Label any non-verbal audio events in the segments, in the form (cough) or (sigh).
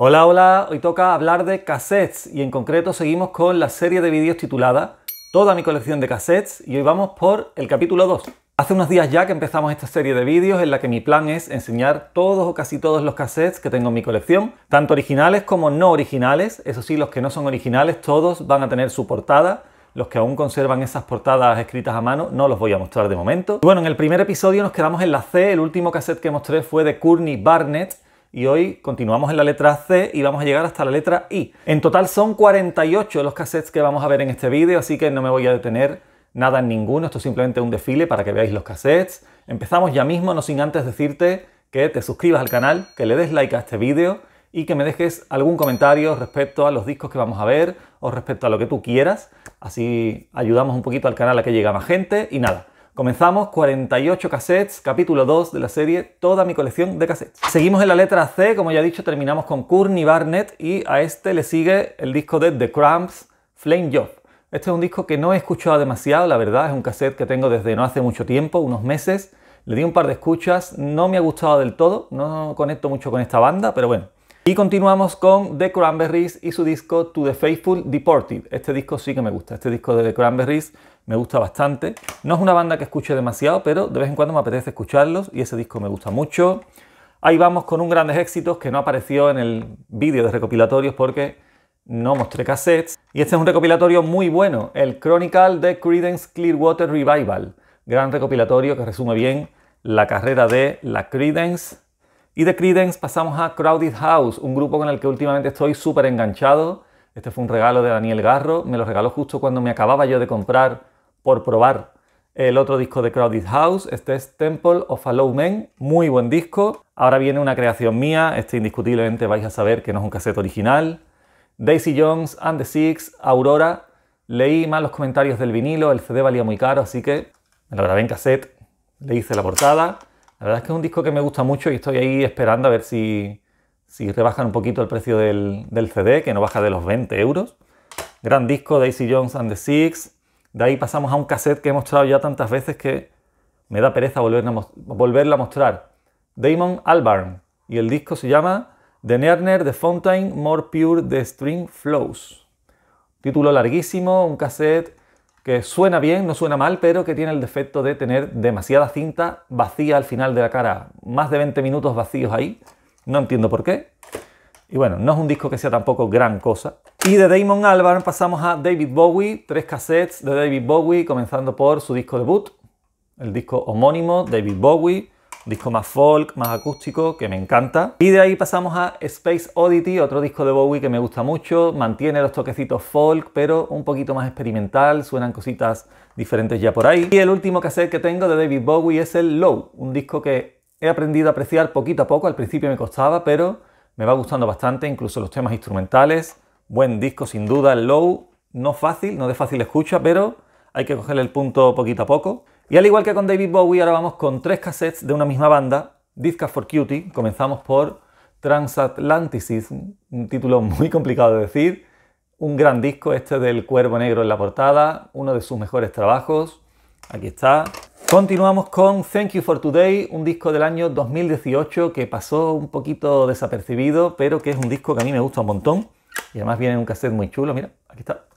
Hola, hola, hoy toca hablar de cassettes y en concreto seguimos con la serie de vídeos titulada Toda mi colección de cassettes y hoy vamos por el capítulo 2. Hace unos días ya que empezamos esta serie de vídeos en la que mi plan es enseñar todos o casi todos los cassettes que tengo en mi colección, tanto originales como no originales, eso sí, los que no son originales todos van a tener su portada, los que aún conservan esas portadas escritas a mano no los voy a mostrar de momento. bueno, en el primer episodio nos quedamos en la C, el último cassette que mostré fue de Courtney Barnett, y hoy continuamos en la letra C y vamos a llegar hasta la letra I. En total son 48 los cassettes que vamos a ver en este vídeo, así que no me voy a detener nada en ninguno, esto es simplemente un desfile para que veáis los cassettes. Empezamos ya mismo, no sin antes decirte que te suscribas al canal, que le des like a este vídeo y que me dejes algún comentario respecto a los discos que vamos a ver o respecto a lo que tú quieras. Así ayudamos un poquito al canal a que llegue más gente y nada. Comenzamos 48 cassettes, capítulo 2 de la serie Toda mi colección de cassettes. Seguimos en la letra C, como ya he dicho, terminamos con Courtney Barnett y a este le sigue el disco de The Cramps, Flame Job. Este es un disco que no he escuchado demasiado, la verdad, es un cassette que tengo desde no hace mucho tiempo, unos meses. Le di un par de escuchas, no me ha gustado del todo, no conecto mucho con esta banda, pero bueno, y continuamos con The Cranberries y su disco To The Faithful Deported. Este disco sí que me gusta, este disco de The Cranberries me gusta bastante. No es una banda que escuche demasiado, pero de vez en cuando me apetece escucharlos y ese disco me gusta mucho. Ahí vamos con un grandes éxitos que no apareció en el vídeo de recopilatorios porque no mostré cassettes. Y este es un recopilatorio muy bueno, el Chronicle de Credence Clearwater Revival. Gran recopilatorio que resume bien la carrera de la Credence y de Credence pasamos a Crowded House, un grupo con el que últimamente estoy súper enganchado. Este fue un regalo de Daniel Garro, me lo regaló justo cuando me acababa yo de comprar por probar el otro disco de Crowded House. Este es Temple of a Low Men, muy buen disco. Ahora viene una creación mía, este indiscutiblemente vais a saber que no es un cassette original. Daisy Jones and the Six, Aurora. Leí mal los comentarios del vinilo, el CD valía muy caro, así que me lo grabé en cassette, le hice la portada. La verdad es que es un disco que me gusta mucho y estoy ahí esperando a ver si, rebajan un poquito el precio del, CD, que no baja de los 20 euros. Gran disco, Daisy Jones and the Six. De ahí pasamos a un cassette que he mostrado ya tantas veces que me da pereza volverla a mostrar. Damon Albarn. Y el disco se llama The Nerner, The Fountain, More Pure, The String Flows. Título larguísimo, un cassette que suena bien, no suena mal, pero que tiene el defecto de tener demasiada cinta vacía al final de la cara, más de 20 minutos vacíos ahí, no entiendo por qué. Y bueno, no es un disco que sea tampoco gran cosa. Y de Damon Albarn pasamos a David Bowie, tres cassettes de David Bowie, comenzando por su disco debut, el disco homónimo, David Bowie, disco más folk, más acústico, que me encanta. Y de ahí pasamos a Space Oddity, otro disco de Bowie que me gusta mucho, mantiene los toquecitos folk, pero un poquito más experimental, suenan cositas diferentes ya por ahí. Y el último cassette que tengo de David Bowie es el Low, un disco que he aprendido a apreciar poquito a poco, al principio me costaba, pero me va gustando bastante, incluso los temas instrumentales. Buen disco sin duda, el Low, no fácil, no de fácil escucha, pero hay que cogerle el punto poquito a poco. Y al igual que con David Bowie, ahora vamos con tres cassettes de una misma banda, Discas for Cutie. Comenzamos por Transatlanticism, un título muy complicado de decir. Un gran disco este del Cuervo Negro en la portada, uno de sus mejores trabajos. Aquí está. Continuamos con Thank You for Today, un disco del año 2018 que pasó un poquito desapercibido, pero que es un disco que a mí me gusta un montón. Y además viene en un cassette muy chulo, mira, aquí está.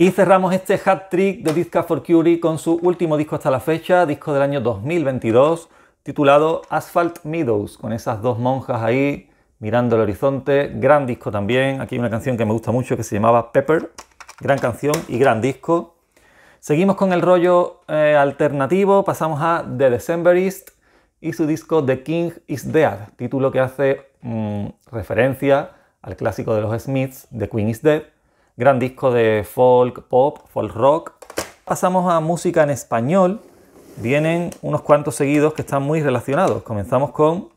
Y cerramos este hat trick de Disca for Curie con su último disco hasta la fecha, disco del año 2022, titulado Asphalt Meadows, con esas dos monjas ahí mirando el horizonte. Gran disco también. Aquí hay una canción que me gusta mucho que se llamaba Pepper. Gran canción y gran disco. Seguimos con el rollo eh, alternativo, pasamos a The Decemberist y su disco The King is Dead, título que hace mm, referencia al clásico de los Smiths, The Queen is Dead, gran disco de folk pop, folk rock. Pasamos a música en español. Vienen unos cuantos seguidos que están muy relacionados. Comenzamos con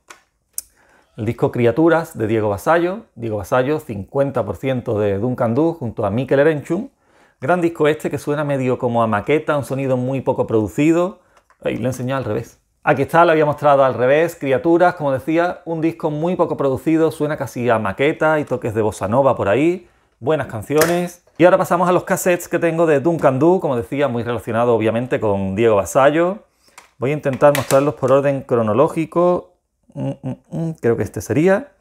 el disco Criaturas de Diego Vasallo. Diego Vasallo, 50% de Duncan Du junto a Mikel Erenchum. Gran disco este que suena medio como a maqueta, un sonido muy poco producido. Ahí lo he al revés. Aquí está, lo había mostrado al revés, Criaturas, como decía, un disco muy poco producido, suena casi a maqueta y toques de bossa nova por ahí buenas canciones. Y ahora pasamos a los cassettes que tengo de Duncan Du, como decía, muy relacionado obviamente con Diego Vasallo. Voy a intentar mostrarlos por orden cronológico. Mm, mm, mm, creo que este sería.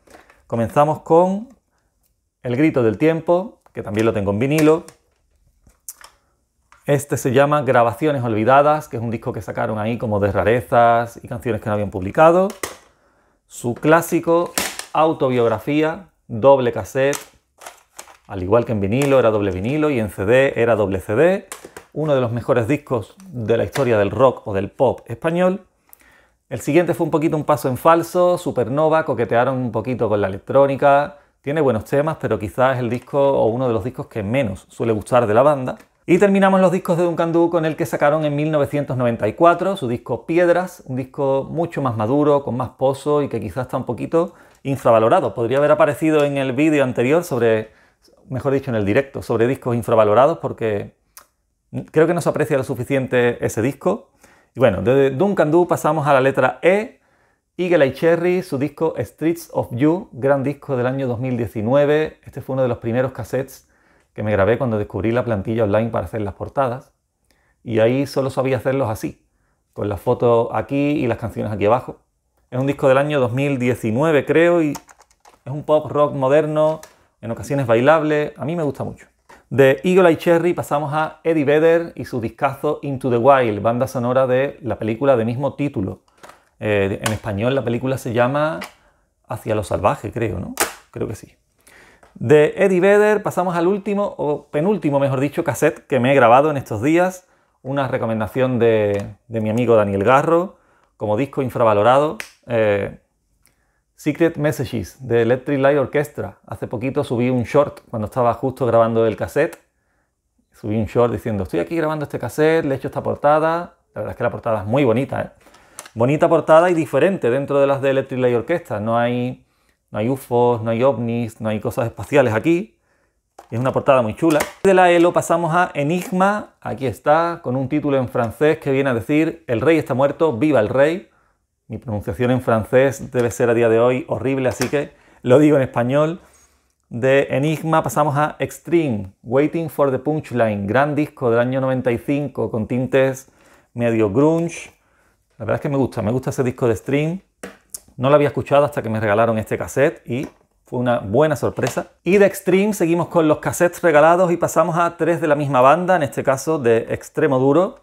Comenzamos con El Grito del Tiempo, que también lo tengo en vinilo. Este se llama Grabaciones Olvidadas, que es un disco que sacaron ahí como de rarezas y canciones que no habían publicado. Su clásico, Autobiografía, doble cassette, al igual que en vinilo era doble vinilo y en CD era doble CD. Uno de los mejores discos de la historia del rock o del pop español. El siguiente fue un poquito un paso en falso, Supernova, coquetearon un poquito con la electrónica, tiene buenos temas, pero quizás es el disco o uno de los discos que menos suele gustar de la banda. Y terminamos los discos de Duncan Du con el que sacaron en 1994 su disco Piedras, un disco mucho más maduro, con más pozo y que quizás está un poquito infravalorado. Podría haber aparecido en el vídeo anterior sobre mejor dicho, en el directo, sobre discos infravalorados, porque creo que no se aprecia lo suficiente ese disco. Y bueno, desde Duncan Do pasamos a la letra E, Eagle Eye Cherry, su disco Streets of You, gran disco del año 2019. Este fue uno de los primeros cassettes que me grabé cuando descubrí la plantilla online para hacer las portadas. Y ahí solo sabía hacerlos así, con las fotos aquí y las canciones aquí abajo. Es un disco del año 2019, creo, y es un pop rock moderno en ocasiones bailable, a mí me gusta mucho. De Eagle Eye Cherry pasamos a Eddie Vedder y su discazo Into the Wild, banda sonora de la película de mismo título. Eh, en español la película se llama Hacia lo salvaje, creo, ¿no? Creo que sí. De Eddie Vedder pasamos al último, o penúltimo, mejor dicho, cassette que me he grabado en estos días. Una recomendación de, mi amigo Daniel Garro, como disco infravalorado. Eh, Secret Messages de Electric Light Orchestra. Hace poquito subí un short cuando estaba justo grabando el cassette. Subí un short diciendo, estoy aquí grabando este cassette, le he hecho esta portada. La verdad es que la portada es muy bonita. ¿eh? Bonita portada y diferente dentro de las de Electric Light Orchestra. No hay, no hay UFOs, no hay ovnis, no hay cosas espaciales aquí. Es una portada muy chula. De la ELO pasamos a Enigma. Aquí está, con un título en francés que viene a decir El rey está muerto, viva el rey. Mi pronunciación en francés debe ser a día de hoy horrible, así que lo digo en español. De Enigma pasamos a Extreme, Waiting for the Punchline, gran disco del año 95 con tintes medio grunge. La verdad es que me gusta, me gusta ese disco de Extreme. No lo había escuchado hasta que me regalaron este cassette y fue una buena sorpresa. Y de Extreme seguimos con los cassettes regalados y pasamos a tres de la misma banda, en este caso de Extremo Duro.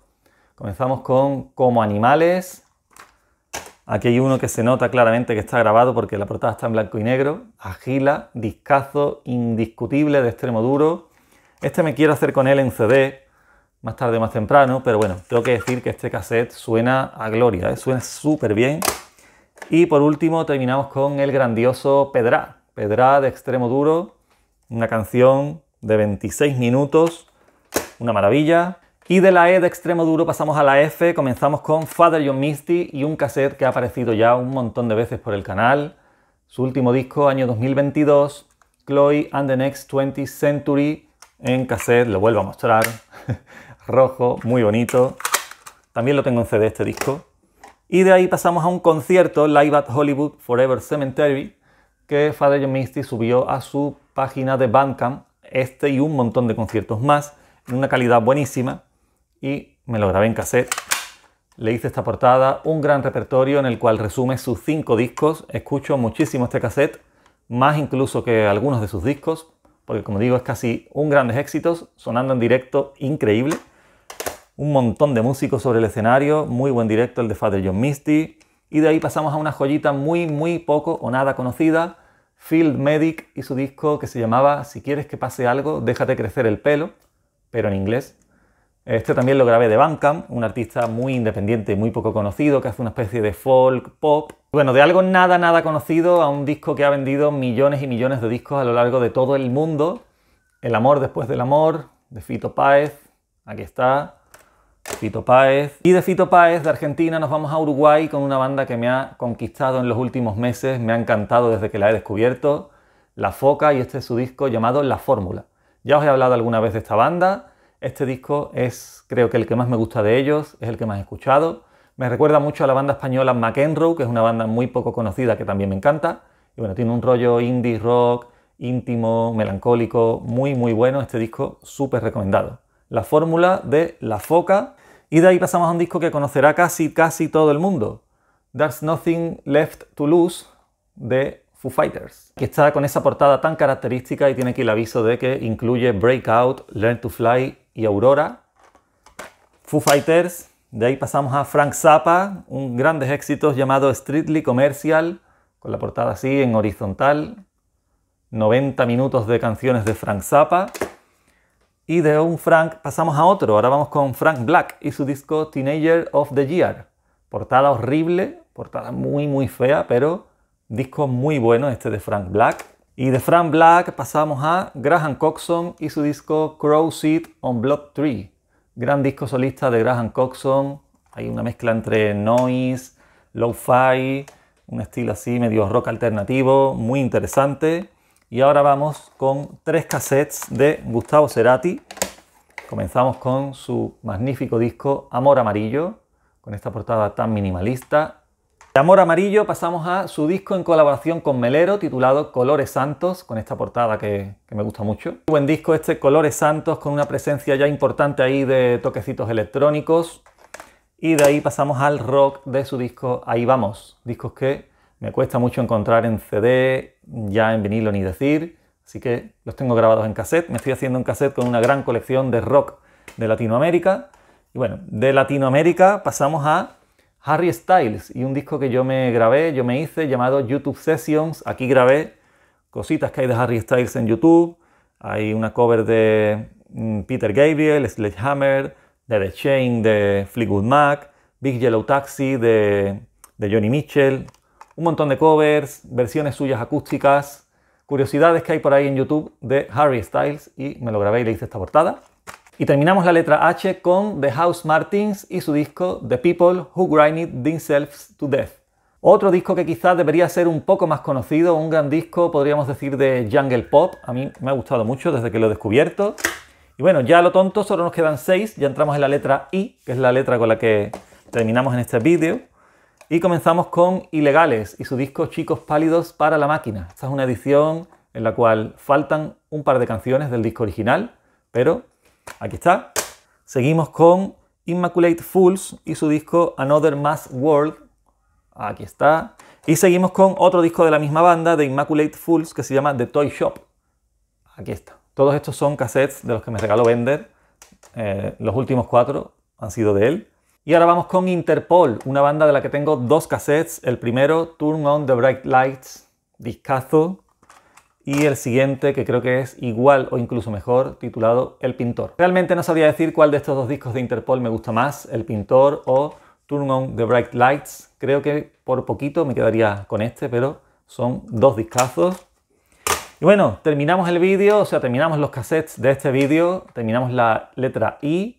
Comenzamos con Como Animales, Aquí hay uno que se nota claramente que está grabado porque la portada está en blanco y negro. Agila, discazo indiscutible de extremo duro. Este me quiero hacer con él en CD, más tarde o más temprano, pero bueno, tengo que decir que este cassette suena a gloria, ¿eh? suena súper bien. Y por último terminamos con el grandioso Pedra, Pedra de extremo duro, una canción de 26 minutos, una maravilla. Y de la E de extremo duro pasamos a la F, comenzamos con Father John Misty y un cassette que ha aparecido ya un montón de veces por el canal. Su último disco, año 2022, Chloe and the Next 20th Century, en cassette, lo vuelvo a mostrar, (laughs) rojo, muy bonito. También lo tengo en CD este disco. Y de ahí pasamos a un concierto, Live at Hollywood Forever Cemetery, que Father John Misty subió a su página de Bandcamp, este y un montón de conciertos más, en una calidad buenísima y me lo grabé en cassette. Le hice esta portada, un gran repertorio en el cual resume sus cinco discos. Escucho muchísimo este cassette, más incluso que algunos de sus discos, porque como digo es casi un grandes éxitos, sonando en directo increíble. Un montón de músicos sobre el escenario, muy buen directo el de Father John Misty. Y de ahí pasamos a una joyita muy, muy poco o nada conocida, Field Medic y su disco que se llamaba Si quieres que pase algo, déjate crecer el pelo, pero en inglés. Este también lo grabé de Bandcamp, un artista muy independiente, muy poco conocido, que hace una especie de folk, pop. Bueno, de algo nada, nada conocido a un disco que ha vendido millones y millones de discos a lo largo de todo el mundo. El amor después del amor, de Fito Páez, aquí está, Fito Páez. Y de Fito Páez, de Argentina, nos vamos a Uruguay con una banda que me ha conquistado en los últimos meses, me ha encantado desde que la he descubierto, La Foca, y este es su disco llamado La Fórmula. Ya os he hablado alguna vez de esta banda, este disco es creo que el que más me gusta de ellos, es el que más he escuchado. Me recuerda mucho a la banda española McEnroe, que es una banda muy poco conocida que también me encanta. Y bueno, tiene un rollo indie rock, íntimo, melancólico, muy muy bueno. Este disco súper recomendado. La fórmula de La Foca. Y de ahí pasamos a un disco que conocerá casi casi todo el mundo. There's Nothing Left to Lose de Foo Fighters, que está con esa portada tan característica y tiene aquí el aviso de que incluye Breakout, Learn to Fly y Aurora, Foo Fighters, de ahí pasamos a Frank Zappa, un grandes éxitos llamado Streetly Commercial, con la portada así en horizontal, 90 minutos de canciones de Frank Zappa. Y de un Frank pasamos a otro, ahora vamos con Frank Black y su disco Teenager of the Year. Portada horrible, portada muy muy fea, pero disco muy bueno este de Frank Black. Y de Frank Black pasamos a Graham Coxon y su disco Crow Seat on Block 3. Gran disco solista de Graham Coxon. Hay una mezcla entre noise, lo-fi, un estilo así medio rock alternativo, muy interesante. Y ahora vamos con tres cassettes de Gustavo Cerati. Comenzamos con su magnífico disco Amor Amarillo, con esta portada tan minimalista Amor Amarillo pasamos a su disco en colaboración con Melero titulado Colores Santos, con esta portada que, me gusta mucho. buen disco este Colores Santos con una presencia ya importante ahí de toquecitos electrónicos. Y de ahí pasamos al rock de su disco Ahí Vamos, discos que me cuesta mucho encontrar en CD, ya en vinilo ni decir, así que los tengo grabados en cassette. Me estoy haciendo un cassette con una gran colección de rock de Latinoamérica. Y bueno, de Latinoamérica pasamos a Harry Styles y un disco que yo me grabé, yo me hice llamado YouTube Sessions. Aquí grabé cositas que hay de Harry Styles en YouTube. Hay una cover de mm, Peter Gabriel, Sledgehammer, de The Chain de Fleetwood Mac, Big Yellow Taxi de, de Johnny Mitchell. Un montón de covers, versiones suyas acústicas curiosidades que hay por ahí en YouTube de Harry Styles y me lo grabé y le hice esta portada. Y terminamos la letra H con The House Martins y su disco The People Who Grinded Themselves to Death. Otro disco que quizás debería ser un poco más conocido, un gran disco, podríamos decir, de Jungle Pop. A mí me ha gustado mucho desde que lo he descubierto. Y bueno, ya lo tonto solo nos quedan seis. Ya entramos en la letra I, que es la letra con la que terminamos en este vídeo. Y comenzamos con Ilegales y su disco Chicos Pálidos para la Máquina. Esta es una edición en la cual faltan un par de canciones del disco original, pero Aquí está. Seguimos con Immaculate Fools y su disco Another Mass World. Aquí está. Y seguimos con otro disco de la misma banda, de Immaculate Fools, que se llama The Toy Shop. Aquí está. Todos estos son cassettes de los que me regaló Bender. Eh, los últimos cuatro han sido de él. Y ahora vamos con Interpol, una banda de la que tengo dos cassettes. El primero, Turn on the Bright Lights, discazo, y el siguiente que creo que es igual o incluso mejor, titulado El Pintor. Realmente no sabría decir cuál de estos dos discos de Interpol me gusta más, El Pintor o Turn on the Bright Lights. Creo que por poquito me quedaría con este, pero son dos discazos. Y bueno, terminamos el vídeo, o sea, terminamos los cassettes de este vídeo, terminamos la letra I.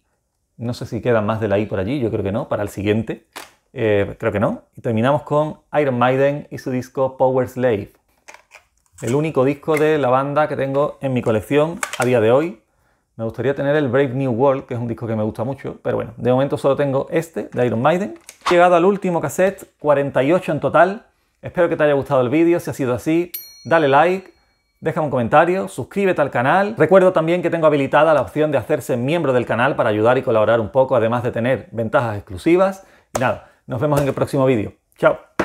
No sé si queda más de la I por allí, yo creo que no, para el siguiente. Eh, creo que no. Y terminamos con Iron Maiden y su disco Power Slave el único disco de la banda que tengo en mi colección a día de hoy. Me gustaría tener el Brave New World, que es un disco que me gusta mucho, pero bueno, de momento solo tengo este de Iron Maiden. Llegado al último cassette, 48 en total. Espero que te haya gustado el vídeo, si ha sido así, dale like, deja un comentario, suscríbete al canal. Recuerdo también que tengo habilitada la opción de hacerse miembro del canal para ayudar y colaborar un poco, además de tener ventajas exclusivas. Y nada, nos vemos en el próximo vídeo. ¡Chao!